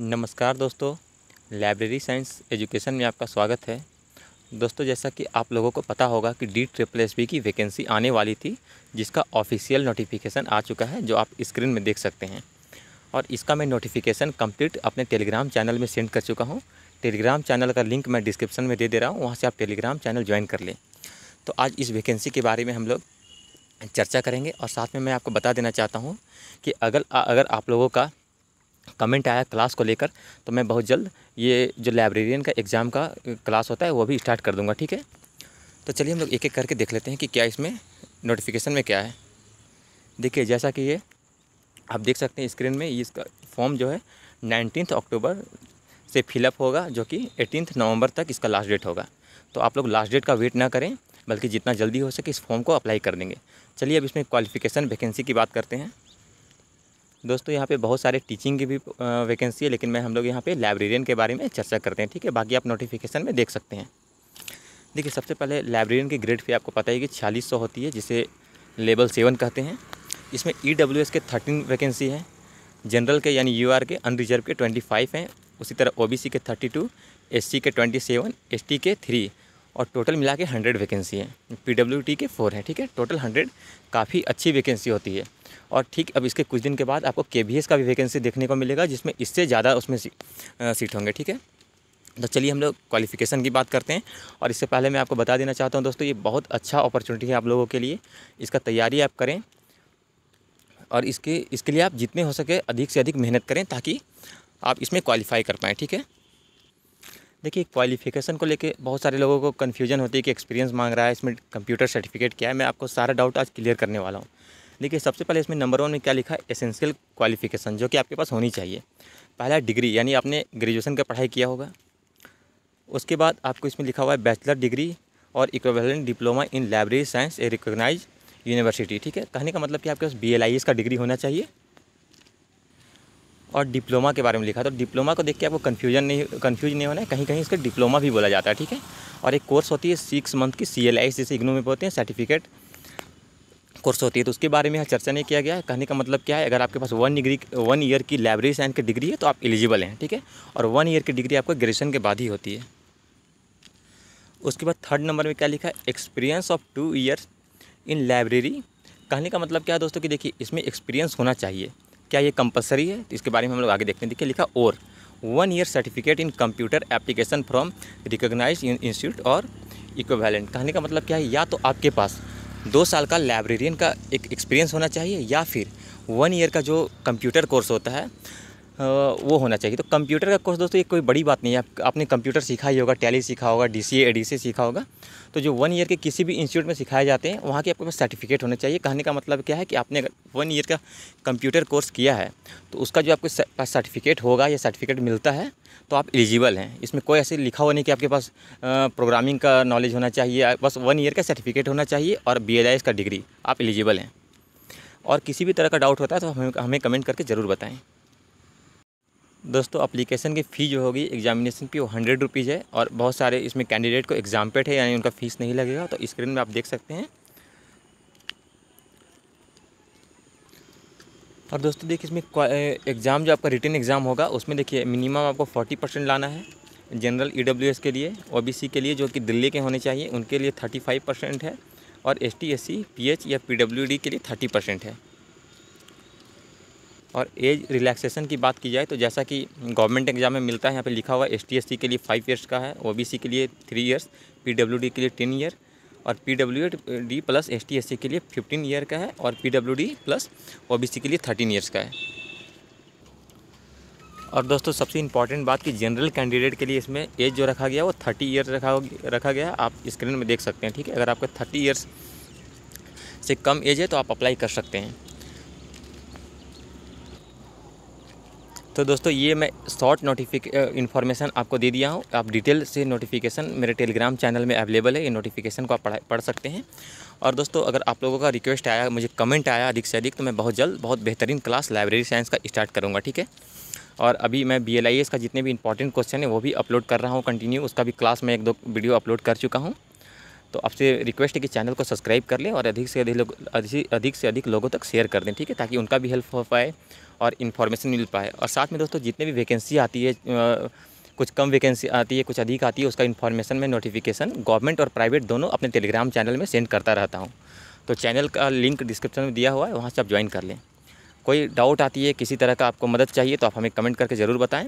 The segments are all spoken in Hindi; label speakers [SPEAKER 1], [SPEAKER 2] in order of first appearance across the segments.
[SPEAKER 1] नमस्कार दोस्तों लाइब्रेरी साइंस एजुकेशन में आपका स्वागत है दोस्तों जैसा कि आप लोगों को पता होगा कि डी ट्रिपल एस बी की वैकेंसी आने वाली थी जिसका ऑफिशियल नोटिफिकेशन आ चुका है जो आप स्क्रीन में देख सकते हैं और इसका मैं नोटिफिकेशन कंप्लीट अपने टेलीग्राम चैनल में सेंड कर चुका हूँ टेलीग्राम चैनल का लिंक मैं डिस्क्रिप्शन में दे दे रहा हूँ वहाँ से आप टेलीग्राम चैनल ज्वाइन कर लें तो आज इस वैकेंसी के बारे में हम लोग चर्चा करेंगे और साथ में मैं आपको बता देना चाहता हूँ कि अगर अगर आप लोगों का कमेंट आया क्लास को लेकर तो मैं बहुत जल्द ये जो लाइब्रेरियन का एग्ज़ाम का क्लास होता है वो भी स्टार्ट कर दूंगा ठीक है तो चलिए हम लोग एक एक करके देख लेते हैं कि क्या इसमें नोटिफिकेशन में क्या है देखिए जैसा कि ये आप देख सकते हैं स्क्रीन में इसका फॉर्म जो है नाइनटीन अक्टूबर से फिलअप होगा जो कि एटीन नवंबर तक इसका लास्ट डेट होगा तो आप लोग लास्ट डेट का वेट ना करें बल्कि जितना जल्दी हो सके इस फॉर्म को अप्लाई कर देंगे चलिए अब इसमें क्वालिफिकेशन वैकेंसी की बात करते हैं दोस्तों यहाँ पे बहुत सारे टीचिंग की भी वैकेंसी है लेकिन मैं हम लोग यहाँ पे लाइब्रेरियन के बारे में चर्चा करते हैं ठीक है बाकी आप नोटिफिकेशन में देख सकते हैं देखिए सबसे पहले लाइब्रेरियन की ग्रेड फी आपको पता है कि छियालीस सौ होती है जिसे लेवल सेवन कहते हैं इसमें ई डब्ल्यू एस के थर्टीन वैकेंसी हैं जनरल के यानी यू आर के अनरिजर्व के ट्वेंटी फाइव हैं उसी तरह ओ बी सी के थर्टी टू एस सी के ट्वेंटी सेवन एस टी के थ्री और टोटल मिला के हंड्रेड वैकेंसी है पी डब्ल्यू टी के फोर हैं ठीक है टोटल हंड्रेड काफ़ी अच्छी वैकेंसी होती है और ठीक अब इसके कुछ दिन के बाद आपको के बी एस का भी वैकेंसी देखने को मिलेगा जिसमें इससे ज़्यादा उसमें सीट होंगे ठीक है तो चलिए हम लोग क्वालिफिकेशन की बात करते हैं और इससे पहले मैं आपको बता देना चाहता हूँ दोस्तों ये बहुत अच्छा अपॉर्चुनिटी है आप लोगों के लिए इसका तैयारी आप करें और इसके इसके लिए आप जितने हो सके अधिक से अधिक मेहनत करें ताकि आप इसमें क्वालिफाई कर पाएँ ठीक है देखिए क्वालिफिकेशन को लेके बहुत सारे लोगों को कन्फ्यूजन होती है कि एक्सपीरियंस मांग रहा है इसमें कंप्यूटर सर्टिफिकेट क्या है मैं आपको सारा डाउट आज क्लियर करने वाला हूँ देखिए सबसे पहले इसमें नंबर वन में क्या लिखा है एसेंशियल क्वालिफिकेशन जो कि आपके पास होनी चाहिए पहला डिग्री यानी आपने ग्रेजुएशन का पढ़ाई किया होगा उसके बाद आपको इसमें लिखा हुआ है बैचलर डिग्री और equivalent diploma in library science a recognise university ठीक है कहने का मतलब कि आपके पास बी का डिग्री होना चाहिए और डिप्लोमा के बारे में लिखा तो डिप्लोमा को देख के आपको कन्फ्यूजन नहीं कन्फ्यूज नहीं होना है कहीं कहीं इसका डिप्लोमा भी बोला जाता है ठीक है और एक कोर्स होती है सिक्स मंथ की सी एल आई जिसे इग्नू में बोलते हैं सर्टिफिकेट कोर्स होती है तो उसके बारे में यहाँ चर्चा नहीं किया गया है कहने का मतलब क्या है अगर आपके पास वन डिग्री वन ईयर की लाइब्रेरी साइंस की डिग्री है तो आप एलिजिबल हैं ठीक है और वन ईयर की डिग्री आपको ग्रेजुएशन के बाद ही होती है उसके बाद थर्ड नंबर में क्या लिखा है experience of two years in library कहने का मतलब क्या है दोस्तों कि देखिए इसमें एक्सपीरियंस होना चाहिए क्या ये कंपलसरी है तो इसके बारे में हम लोग आगे देखते हैं देखिए लिखा और one year certificate in computer application from recognise institute और इक्वैलेंट कहने का मतलब क्या है या तो आपके पास दो साल का लाइब्रेरियन का एक एक्सपीरियंस होना चाहिए या फिर वन ईयर का जो कंप्यूटर कोर्स होता है वो होना चाहिए तो कंप्यूटर का कोर्स दोस्तों ये कोई बड़ी बात नहीं है आपने कंप्यूटर सीखा ही होगा टैली सीखा होगा डी सी ए सीखा होगा तो जो वन ईयर के किसी भी इंस्टीट्यूट में सिखाए जाते हैं वहाँ के आपके पास सर्टिफिकेट होने चाहिए कहने का मतलब क्या है कि आपने वन ईयर का कंप्यूटर कोर्स किया है तो उसका जो आपके पास सर्टिफिकेट होगा या सर्टिफिकेट मिलता है तो आप एलिजिबल हैं इसमें कोई ऐसे लिखा हुआ नहीं कि आपके पास प्रोग्रामिंग का नॉलेज होना चाहिए बस वन ईयर का सर्टिफिकेट होना चाहिए और बी का डिग्री आप एलिजिबल हैं और किसी भी तरह का डाउट होता है तो हमें हमें कमेंट करके ज़रूर बताएँ दोस्तों अप्लीकेशन की फ़ी जो होगी एग्जामिनेशन की वो हंड्रेड रुपीज़ है और बहुत सारे इसमें कैंडिडेट को एग्ज़ाम पेड है यानी उनका फ़ीस नहीं लगेगा तो स्क्रीन में आप देख सकते हैं और दोस्तों देखिए इसमें एग्ज़ाम जो आपका रिटर्न एग्ज़ाम होगा उसमें देखिए मिनिमम आपको फोर्टी परसेंट लाना है जनरल ई e के लिए ओ के लिए जो कि दिल्ली के होने चाहिए उनके लिए थर्टी फाइव परसेंट है और S T S C P H या पी डब्ल्यू डी के लिए थर्टी परसेंट है और एज रिलैक्सेशन की बात की जाए तो जैसा कि गवर्नमेंट एग्जाम में मिलता है यहाँ पे लिखा हुआ है एस टी के लिए फाइव ईयर्स का है ओ के लिए थ्री ईयर्स पी के लिए टेन ईयर और P W D plus S T के लिए फिफ्टीन ईयर का है और P W D plus O के लिए थर्टीन ईयर्स का है और दोस्तों सबसे इम्पॉर्टेंट बात कि जनरल कैंडिडेट के लिए इसमें एज जो रखा गया वो थर्टी ईयर रखा रखा गया आप स्क्रीन में देख सकते हैं ठीक है अगर आपका थर्टी ईयर्स से कम एज है तो आप अप्लाई कर सकते हैं तो दोस्तों ये मैं शॉर्ट नोटिफिक इन्फॉर्मेशन आपको दे दिया हूँ आप डिटेल से नोटिफिकेशन मेरे टेलीग्राम चैनल में अवेलेबल है ये नोटिफिकेशन को आप पढ़ पढ़ सकते हैं और दोस्तों अगर आप लोगों का रिक्वेस्ट आया मुझे कमेंट आया अधिक से अधिक तो मैं बहुत जल्द बहुत बेहतरीन क्लास लाइब्रेरी साइंस का स्टार्ट करूँगा ठीक है और अभी मैं बी एल आई एस का जितने भी इंपॉर्टेंट क्वेश्चन है वो भी अपलोड कर रहा हूँ कंटिन्यू उसका भी क्लास में एक दो वीडियो अपलोड कर चुका हूँ तो आपसे रिक्वेस्ट है कि चैनल को सब्सक्राइब कर लें और अधिक से अधिक लोग अधिक से अधिक लोगों तक शेयर कर दें ठीक है ताकि उनका भी हेल्प हो पाए और इन्फॉर्मेशन मिल पाए और साथ में दोस्तों जितने भी वैकेंसी आती है कुछ कम वैकेंसी आती है कुछ अधिक आती है उसका इन्फॉर्मेशन में नोटिफिकेशन गवर्नमेंट और प्राइवेट दोनों अपने टेलीग्राम चैनल में सेंड करता रहता हूँ तो चैनल का लिंक डिस्क्रिप्शन में दिया हुआ है वहाँ से आप ज्वाइन कर लें कोई डाउट आती है किसी तरह का आपको मदद चाहिए तो आप हमें कमेंट करके ज़रूर बताएं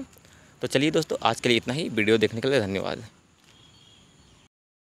[SPEAKER 1] तो चलिए दोस्तों आज के लिए इतना ही वीडियो देखने के लिए धन्यवाद